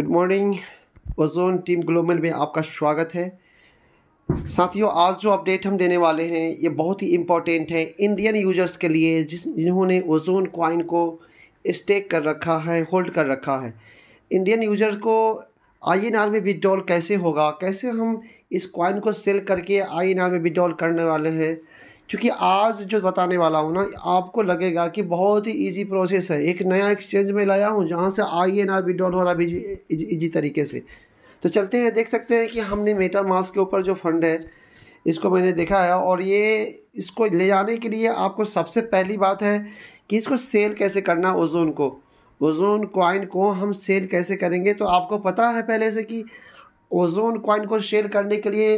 Good morning Ozone team global में आपका स्वागत है साथियों आज जो अपडेट हम देने वाले हैं ये बहुत ही इम्पोर्टेंट है इंडियन यूजर्स के लिए जिस जिन्होंने ओजोन क्वाइन को स्टेक कर रखा है होल्ड कर रखा है इंडियन यूजर को आई एन आर में विड्रॉल कैसे होगा कैसे हम इस क्वाइन को सेल करके आई एन आर में विड्रॉल करने वाले हैं क्योंकि आज जो बताने वाला हूँ ना आपको लगेगा कि बहुत ही इजी प्रोसेस है एक नया एक्सचेंज में लाया हूँ जहाँ से आई एन आर विड्रॉल हो रहा भी इजी तरीके से तो चलते हैं देख सकते हैं कि हमने मेटा मास के ऊपर जो फंड है इसको मैंने देखा है और ये इसको ले जाने के लिए आपको सबसे पहली बात है कि इसको सेल कैसे करना ओजोन को ओजोन कॉइन को हम सेल कैसे करेंगे तो आपको पता है पहले से कि ओजोन कॉइन को सेल करने के लिए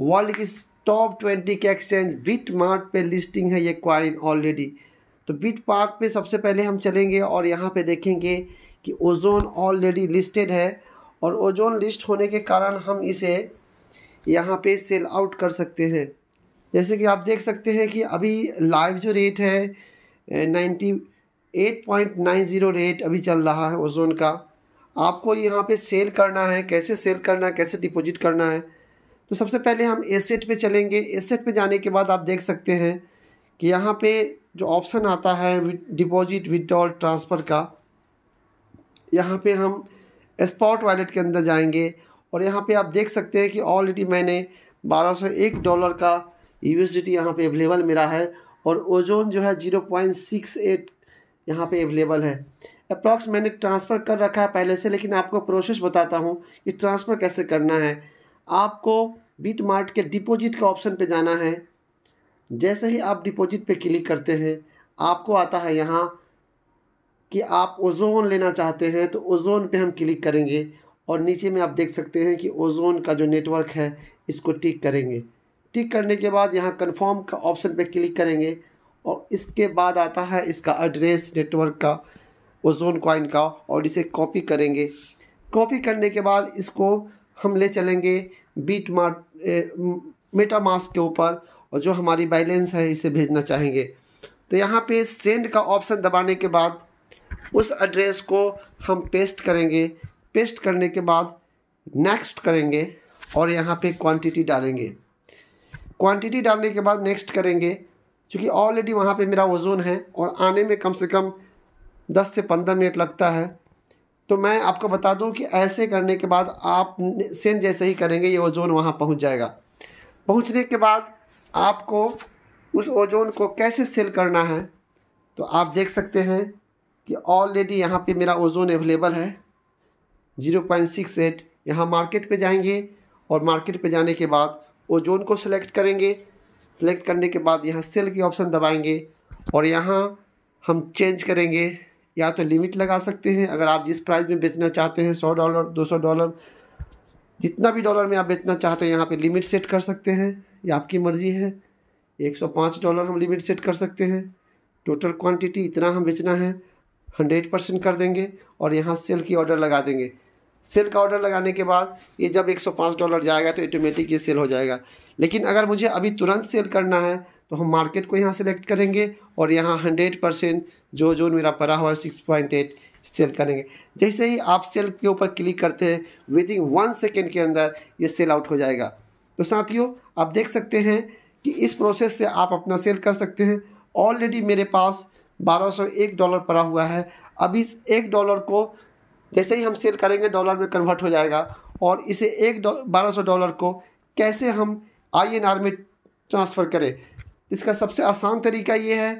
वर्ल्ड की टॉप ट्वेंटी के एक्सचेंज बिट मार्ट पर लिस्टिंग है ये क्वाइन ऑलरेडी तो बिट मार्ट पर सबसे पहले हम चलेंगे और यहाँ पे देखेंगे कि ओजोन ऑलरेडी लिस्टेड है और ओजोन लिस्ट होने के कारण हम इसे यहाँ पे सेल आउट कर सकते हैं जैसे कि आप देख सकते हैं कि अभी लाइव जो रेट है ninety eight point nine zero rate अभी चल रहा है ओजोन का आपको यहाँ पे सेल करना है कैसे सेल करना है कैसे डिपॉजिट करना है तो सबसे पहले हम एसेट पे चलेंगे एसेट पे जाने के बाद आप देख सकते हैं कि यहाँ पे जो ऑप्शन आता है डिपॉजिट विदड्रॉल ट्रांसफ़र का यहाँ पे हम स्पॉट वॉलेट के अंदर जाएंगे और यहाँ पे आप देख सकते हैं कि ऑलरेडी मैंने 1201 डॉलर का यू एस यहाँ पर अवेलेबल मिला है और ओजोन जो है जीरो एट यहाँ पर अवेलेबल है अप्रॉक्स मैंने ट्रांसफ़र कर रखा है पहले से लेकिन आपको प्रोसेस बताता हूँ कि ट्रांसफ़र कैसे करना है आपको बीट मार्ट के डिपॉजिट के ऑप्शन पे जाना है जैसे ही आप डिपॉजिट पे क्लिक करते हैं आपको आता है यहाँ कि आप ओजोन लेना चाहते हैं तो ओजोन पे हम क्लिक करेंगे और नीचे में आप देख सकते हैं कि ओजोन का जो नेटवर्क है इसको टिक करेंगे टिक करने के बाद यहाँ कन्फर्म का ऑप्शन पर क्लिक करेंगे और इसके बाद आता है इसका एड्रेस नेटवर्क का ओजोन कॉइन का और इसे कॉपी करेंगे कॉपी करने के बाद इसको हम ले चलेंगे बीट मार्ट मेटा मास्क के ऊपर और जो हमारी बैलेंस है इसे भेजना चाहेंगे तो यहाँ पे सेंड का ऑप्शन दबाने के बाद उस एड्रेस को हम पेस्ट करेंगे पेस्ट करने के बाद नेक्स्ट करेंगे और यहाँ पे क्वांटिटी डालेंगे क्वांटिटी डालने के बाद नेक्स्ट करेंगे क्योंकि ऑलरेडी वहाँ पे मेरा वजून है और आने में कम से कम 10 से 15 मिनट लगता है तो मैं आपको बता दूं कि ऐसे करने के बाद आप सेंड जैसे ही करेंगे ये ओजोन वहाँ पहुँच जाएगा पहुँचने के बाद आपको उस ओजोन को कैसे सेल करना है तो आप देख सकते हैं कि ऑलरेडी यहाँ पे मेरा ओजोन अवेलेबल है ज़ीरो पॉइंट सिक्स एट यहाँ मार्केट पे जाएंगे और मार्केट पे जाने के बाद ओजोन को सिलेक्ट करेंगे सिलेक्ट करने के बाद यहाँ सेल की ऑप्शन दबाएंगे और यहाँ हम चेंज करेंगे या तो लिमिट लगा सकते हैं अगर आप जिस प्राइस में बेचना चाहते हैं सौ डॉलर दो सौ डॉलर जितना भी डॉलर में आप बेचना चाहते हैं यहाँ पे लिमिट सेट कर सकते हैं ये आपकी मर्ज़ी है एक सौ पाँच डॉलर हम लिमिट सेट कर सकते हैं टोटल क्वांटिटी इतना हम बेचना है हंड्रेड परसेंट कर देंगे और यहाँ सेल की ऑर्डर लगा देंगे सेल का ऑर्डर लगाने के बाद ये जब एक सौ पाँच डॉलर जाएगा तो ऑटोमेटिक ये सेल हो जाएगा लेकिन अगर मुझे अभी तुरंत सेल करना है तो हम मार्केट को यहाँ सेलेक्ट करेंगे और यहाँ हंड्रेड परसेंट जो जोन मेरा पड़ा हुआ है सिक्स पॉइंट एट सेल करेंगे जैसे ही आप सेल के ऊपर क्लिक करते हैं विद इन वन सेकेंड के अंदर ये सेल आउट हो जाएगा तो साथियों आप देख सकते हैं कि इस प्रोसेस से आप अपना सेल कर सकते हैं ऑलरेडी मेरे पास 1201 डॉलर पड़ा हुआ है अब इस एक डॉलर को जैसे ही हम सेल करेंगे डॉलर में कन्वर्ट हो जाएगा और इसे एक बारह सौ डॉलर को कैसे हम आई एन आर में ट्रांसफ़र करें इसका सबसे आसान तरीका ये है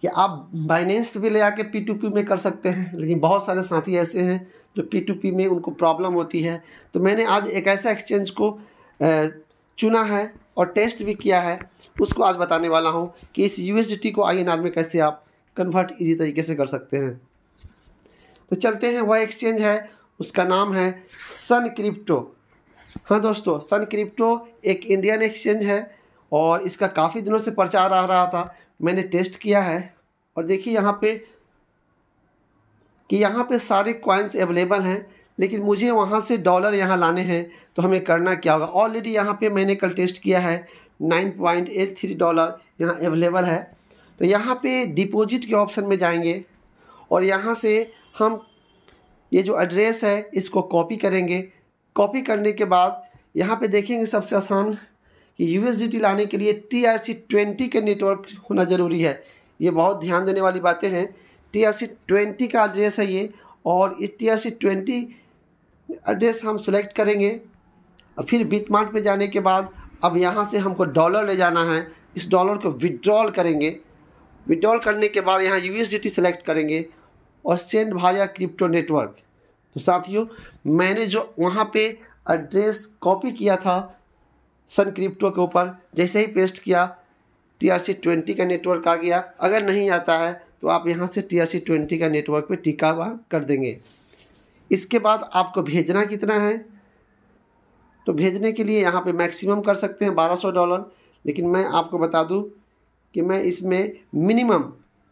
कि आप बाइनेंस पे भी ले आके पी टू पी में कर सकते हैं लेकिन बहुत सारे साथी ऐसे हैं जो पी टू पी में उनको प्रॉब्लम होती है तो मैंने आज एक ऐसा एक्सचेंज को चुना है और टेस्ट भी किया है उसको आज बताने वाला हूँ कि इस यू को आई में कैसे आप कन्वर्ट इजी तरीके से कर सकते हैं तो चलते हैं वह एक्सचेंज है उसका नाम है सन क्रिप्टो हाँ दोस्तों सन क्रिप्टो एक इंडियन एक्सचेंज है और इसका काफ़ी दिनों से प्रचार आ रहा था मैंने टेस्ट किया है और देखिए यहाँ पे कि यहाँ पे सारे कॉइन्स अवेलेबल हैं लेकिन मुझे वहाँ से डॉलर यहाँ लाने हैं तो हमें करना क्या होगा ऑलरेडी यहाँ पे मैंने कल टेस्ट किया है 9.83 डॉलर यहाँ अवेलेबल है तो यहाँ पे डिपॉजिट के ऑप्शन में जाएंगे और यहाँ से हम ये जो एड्रेस है इसको कॉपी करेंगे कॉपी करने के बाद यहाँ पे देखेंगे सबसे आसान कि यूएसडीटी लाने के लिए टी ट्वेंटी के नेटवर्क होना ज़रूरी है ये बहुत ध्यान देने वाली बातें हैं टी ट्वेंटी का एड्रेस है ये और इस टी ट्वेंटी एड्रेस हम सेलेक्ट करेंगे और फिर मार्ट में जाने के बाद अब यहाँ से हमको डॉलर ले जाना है इस डॉलर को विड्रॉल करेंगे विड्रॉल करने के बाद यहाँ यू सेलेक्ट करेंगे और सेंड भाया क्रिप्टो नेटवर्क तो साथियों मैंने जो वहाँ पे एड्रेस कॉपी किया था सन क्रिप्टो के ऊपर जैसे ही पेस्ट किया टी आर सी ट्वेंटी का नेटवर्क आ गया अगर नहीं आता है तो आप यहाँ से टी आर सी ट्वेंटी का नेटवर्क पे टिका हुआ कर देंगे इसके बाद आपको भेजना कितना है तो भेजने के लिए यहाँ पे मैक्सिमम कर सकते हैं 1200 डॉलर लेकिन मैं आपको बता दूँ कि मैं इसमें मिनिमम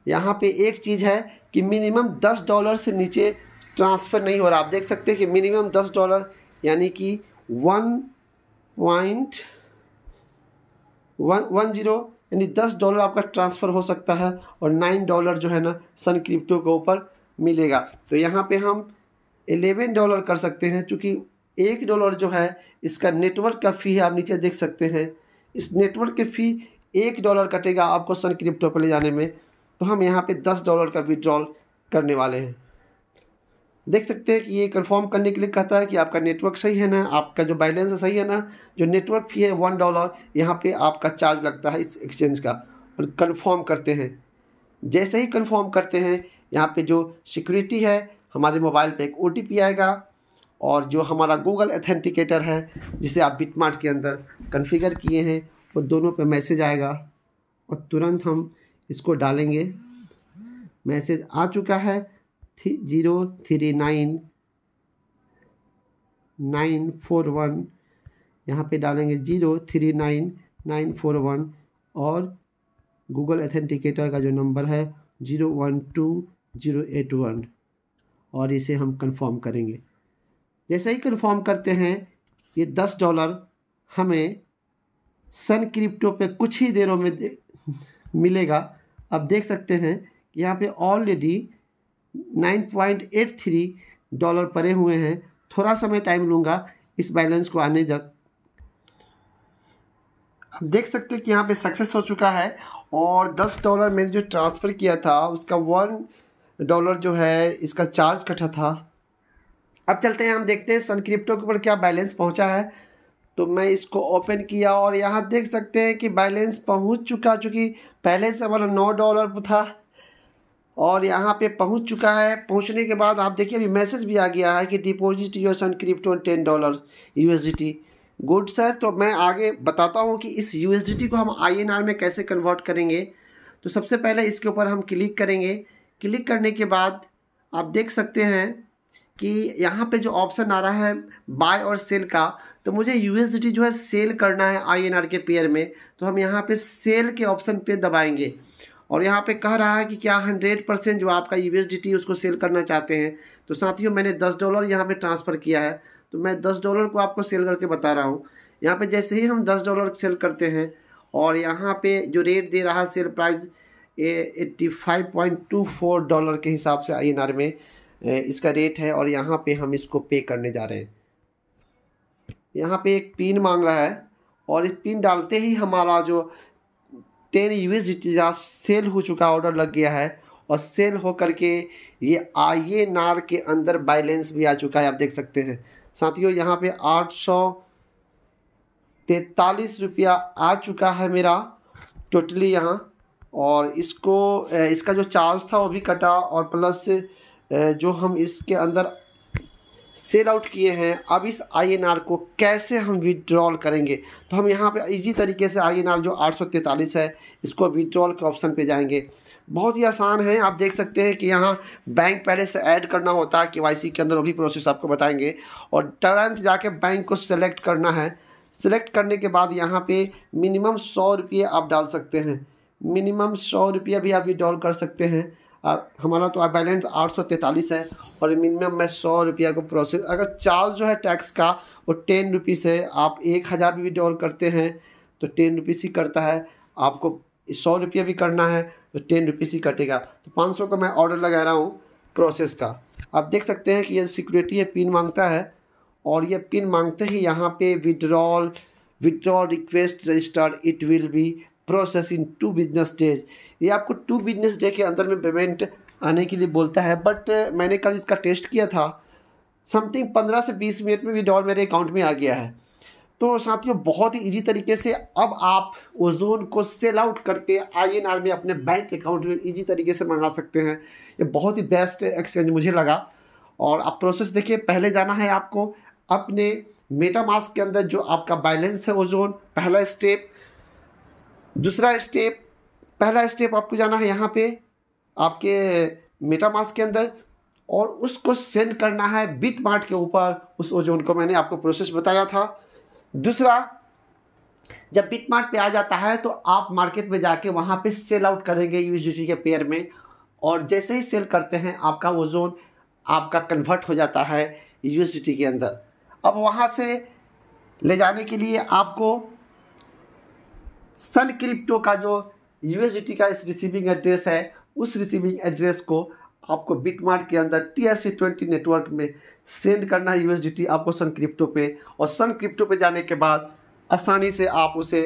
यहाँ पे एक चीज़ है कि मिनिमम 10 डॉलर से नीचे ट्रांसफ़र नहीं हो रहा आप देख सकते हैं कि मिनिमम 10 डॉलर यानी कि one point one one zero यानी दस डॉलर आपका ट्रांसफ़र हो सकता है और नाइन डॉलर जो है ना सन क्रिप्टो के ऊपर मिलेगा तो यहाँ पे हम एलेवन डॉलर कर सकते हैं चूँकि एक डॉलर जो है इसका नेटवर्क का फ़ी है आप नीचे देख सकते हैं इस नेटवर्क की फ़ी एक डॉलर कटेगा आपको सन क्रिप्टो पर ले जाने में तो हम यहाँ पे दस डॉलर का विड्रॉल करने वाले हैं देख सकते हैं कि ये कंफर्म करने के लिए कहता है कि आपका नेटवर्क सही है ना आपका जो बैलेंस है सही है ना जो नेटवर्क फी है वन डॉलर यहाँ पे आपका चार्ज लगता है इस एक्सचेंज का और कंफर्म करते हैं जैसे ही कंफर्म करते हैं यहाँ पे जो सिक्योरिटी है हमारे मोबाइल पे एक ओ आएगा और जो हमारा गूगल एथेंटिकेटर है जिसे आप बिटमार्ट के अंदर कन्फिगर किए हैं वो दोनों पर मैसेज आएगा और तुरंत हम इसको डालेंगे मैसेज आ चुका है zero three nine nine four one यहाँ पे डालेंगे zero three nine nine four one और गूगल एथेंटिकेटर का जो नंबर है zero one two zero eight one और इसे हम कंफर्म करेंगे जैसे ही कंफर्म करते हैं ये दस डॉलर हमें सन क्रिप्टो पे कुछ ही देरों में दे, मिलेगा अब देख सकते हैं यहाँ पे ऑलरेडी 9.83 डॉलर परे हुए हैं थोड़ा सा मैं टाइम लूँगा इस बैलेंस को आने तक आप देख सकते हैं कि यहाँ पे सक्सेस हो चुका है और 10 डॉलर मैंने जो ट्रांसफ़र किया था उसका वन डॉलर जो है इसका चार्ज कटा था अब चलते हैं हम देखते हैं सन क्रिप्टो के ऊपर क्या बैलेंस पहुँचा है तो मैं इसको ओपन किया और यहाँ देख सकते हैं कि बैलेंस पहुँच चुका चूँकि पहले से हमारा नौ डॉलर था और यहाँ पे पहुँच चुका है पहुँचने के बाद आप देखिए अभी मैसेज भी आ गया है कि deposit your SunCrypto ten dollar you good sir तो मैं आगे बताता हूँ कि इस यू को हम आई में कैसे कन्वर्ट करेंगे तो सबसे पहले इसके ऊपर हम क्लिक करेंगे क्लिक करने के बाद आप देख सकते हैं कि यहाँ पे जो ऑप्शन आ रहा है बाय और सेल का तो मुझे यू जो है सेल करना है आई के पेयर में तो हम यहाँ पे सेल के ऑप्शन पे दबाएंगे और यहाँ पे कह रहा है कि क्या हंड्रेड परसेंट जो आपका यू उसको सेल करना चाहते हैं तो साथियों मैंने दस डॉलर यहाँ पे ट्रांसफ़र किया है तो मैं दस डॉलर को आपको सेल करके बता रहा हूँ यहाँ पे जैसे ही हम दस डॉलर सेल करते हैं और यहाँ पे जो रेट दे रहा है sell price eighty five point two four dollar के हिसाब से आई में इसका रेट है और यहाँ पे हम इसको पे करने जा रहे हैं यहाँ पे एक पिन मांग रहा है और इस पिन डालते ही हमारा जो टेन यूएसडी का सेल हो चुका ऑर्डर लग गया है और सेल हो करके ये आई नार के अंदर बैलेंस भी आ चुका है आप देख सकते हैं साथियों यहाँ पे आठ सौ तैतालीस रुपया आ चुका है मेरा टोटली यहाँ और इसको इसका जो चार्ज था वो भी कटा और प्लस जो हम इसके अंदर सेल आउट किए हैं अब इस आईएनआर को कैसे हम विड्रॉल करेंगे तो हम यहाँ पे इजी तरीके से आईएनआर जो आठ है इसको विड्रॉल के ऑप्शन पे जाएंगे बहुत ही आसान है आप देख सकते हैं कि यहाँ बैंक पहले से ऐड करना होता है के के अंदर वो भी प्रोसेस आपको बताएंगे और तुरंत जाके बैंक को सेलेक्ट करना है सेलेक्ट करने के बाद यहाँ पे मिनिमम सौ रुपये आप डाल सकते हैं मिनिमम सौ रुपये भी आप विड्रॉल कर सकते हैं हमारा तो बैलेंस आठ सौ तैंतालीस है और मिनिमम मैं सौ रुपया को प्रोसेस अगर चार्ज जो है टैक्स का वो टेन रुपीज़ है आप एक हज़ार भी विड्रॉल करते हैं तो टेन रुपीज़ ही करता है आपको सौ रुपया भी करना है तो टेन रुपीज़ ही कटेगा तो पाँच सौ का मैं ऑर्डर लगा रहा हूँ प्रोसेस का आप देख सकते हैं कि ये सिक्योरिटी है पिन मांगता है और ये पिन मांगते ही यहाँ पे withdrawal withdrawal request registered it will be process in two business days ये आपको टू बिजनेस डे के अंदर में पेमेंट आने के लिए बोलता है बट मैंने कल इसका टेस्ट किया था समथिंग पंद्रह से बीस मिनट में भी डॉलर मेरे अकाउंट में आ गया है तो साथियों बहुत ही इजी तरीके से अब आप ओजोन को सेल आउट करके आई एन आर में अपने बैंक अकाउंट में इजी तरीके से मंगा सकते हैं ये बहुत ही बेस्ट एक्सचेंज मुझे लगा और आप प्रोसेस देखिए पहले जाना है आपको अपने मेटामास्क के अंदर जो आपका बैलेंस है ओजोन पहला स्टेप दूसरा स्टेप पहला स्टेप आपको जाना है यहाँ पे आपके मेटामास के अंदर और उसको सेंड करना है बिट मार्ट के ऊपर उस ओजोन को मैंने आपको प्रोसेस बताया था दूसरा जब बिट मार्ट पर आ जाता है तो आप मार्केट में जाके वहाँ पे सेल आउट करेंगे टी के पेयर में और जैसे ही सेल करते हैं आपका ओजोन आपका कन्वर्ट हो जाता है टी के अंदर अब वहाँ से ले जाने के लिए आपको सन क्रिप्टो का जो यू का इस रिसीविंग एड्रेस है उस रिसीविंग एड्रेस को आपको बिटमार्ट के अंदर T S C twenty network में सेंड करना है यू आपको सन क्रिप्टो पे और सन क्रिप्टो पे जाने के बाद आसानी से आप उसे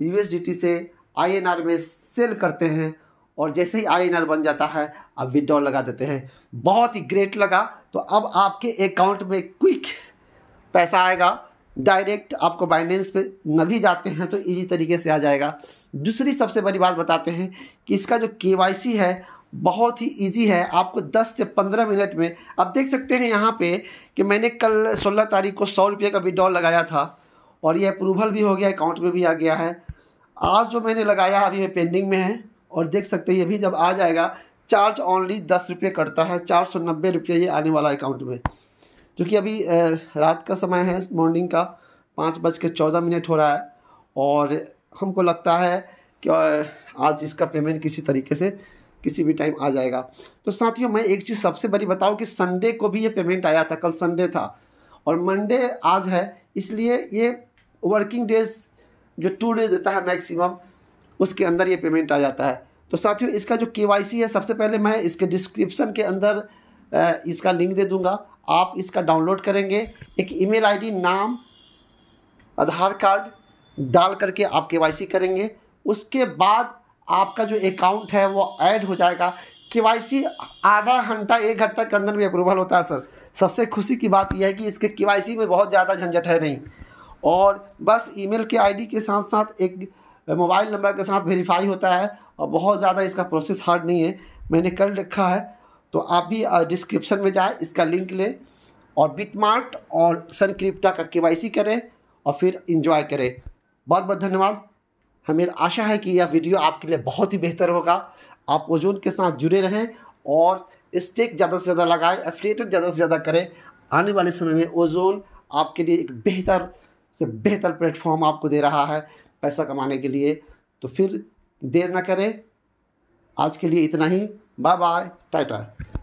यू से आई में सेल करते हैं और जैसे ही आई बन जाता है आप विड्रॉ लगा देते हैं बहुत ही ग्रेट लगा तो अब आपके अकाउंट में क्विक पैसा आएगा डायरेक्ट आपको बाइनेंस पे न भी जाते हैं तो इजी तरीके से आ जाएगा दूसरी सबसे बड़ी बात बताते हैं कि इसका जो के है बहुत ही इजी है आपको 10 से 15 मिनट में आप देख सकते हैं यहाँ पे कि मैंने कल 16 तारीख को सौ रुपये का विड्रॉल लगाया था और ये अप्रूवल भी हो गया अकाउंट में भी आ गया है आज जो मैंने लगाया अभी मैं पेंडिंग में है और देख सकते हैं ये भी जब आ जाएगा चार्ज ऑनली दस रुपये कटता है चार सौ नब्बे रुपये ये आने वाला अकाउंट में जो कि अभी रात का समय है मॉर्निंग का पाँच बज के चौदह मिनट हो रहा है और हमको लगता है कि आज इसका पेमेंट किसी तरीके से किसी भी टाइम आ जाएगा तो साथियों मैं एक चीज़ सबसे बड़ी बताऊँ कि संडे को भी ये पेमेंट आया था कल संडे था और मंडे आज है इसलिए ये वर्किंग डेज जो टू डेज देता है मैक्सिमम उसके अंदर ये पेमेंट आ जाता है तो साथियों इसका जो के है सबसे पहले मैं इसके डिस्क्रिप्शन के अंदर इसका लिंक दे दूँगा आप इसका डाउनलोड करेंगे एक ईमेल आईडी नाम आधार कार्ड डाल करके आप के करेंगे उसके बाद आपका जो अकाउंट है वो ऐड हो जाएगा के आधा घंटा एक घंटा के अंदर में अप्रूवल होता है सर सबसे खुशी की बात यह है कि इसके के में बहुत ज़्यादा झंझट है नहीं और बस ईमेल के आईडी के साथ साथ एक मोबाइल नंबर के साथ वेरीफाई होता है और बहुत ज़्यादा इसका प्रोसेस हार्ड नहीं है मैंने कर रखा है तो आप भी डिस्क्रिप्शन में जाए इसका लिंक लें और बिटमार्ट और सन क्रिप्टा का के करें और फिर इंजॉय करें बहुत बहुत धन्यवाद हमें आशा है कि यह वीडियो आपके लिए बहुत ही बेहतर होगा आप ओजोन के साथ जुड़े रहें और स्टेक ज़्यादा से ज़्यादा लगाएं एफिलेटेड ज़्यादा से ज़्यादा करें आने वाले समय में ओजोन आपके लिए एक बेहतर से बेहतर प्लेटफॉर्म आपको दे रहा है पैसा कमाने के लिए तो फिर देर ना करें आज के लिए इतना ही Bye bye. Tata.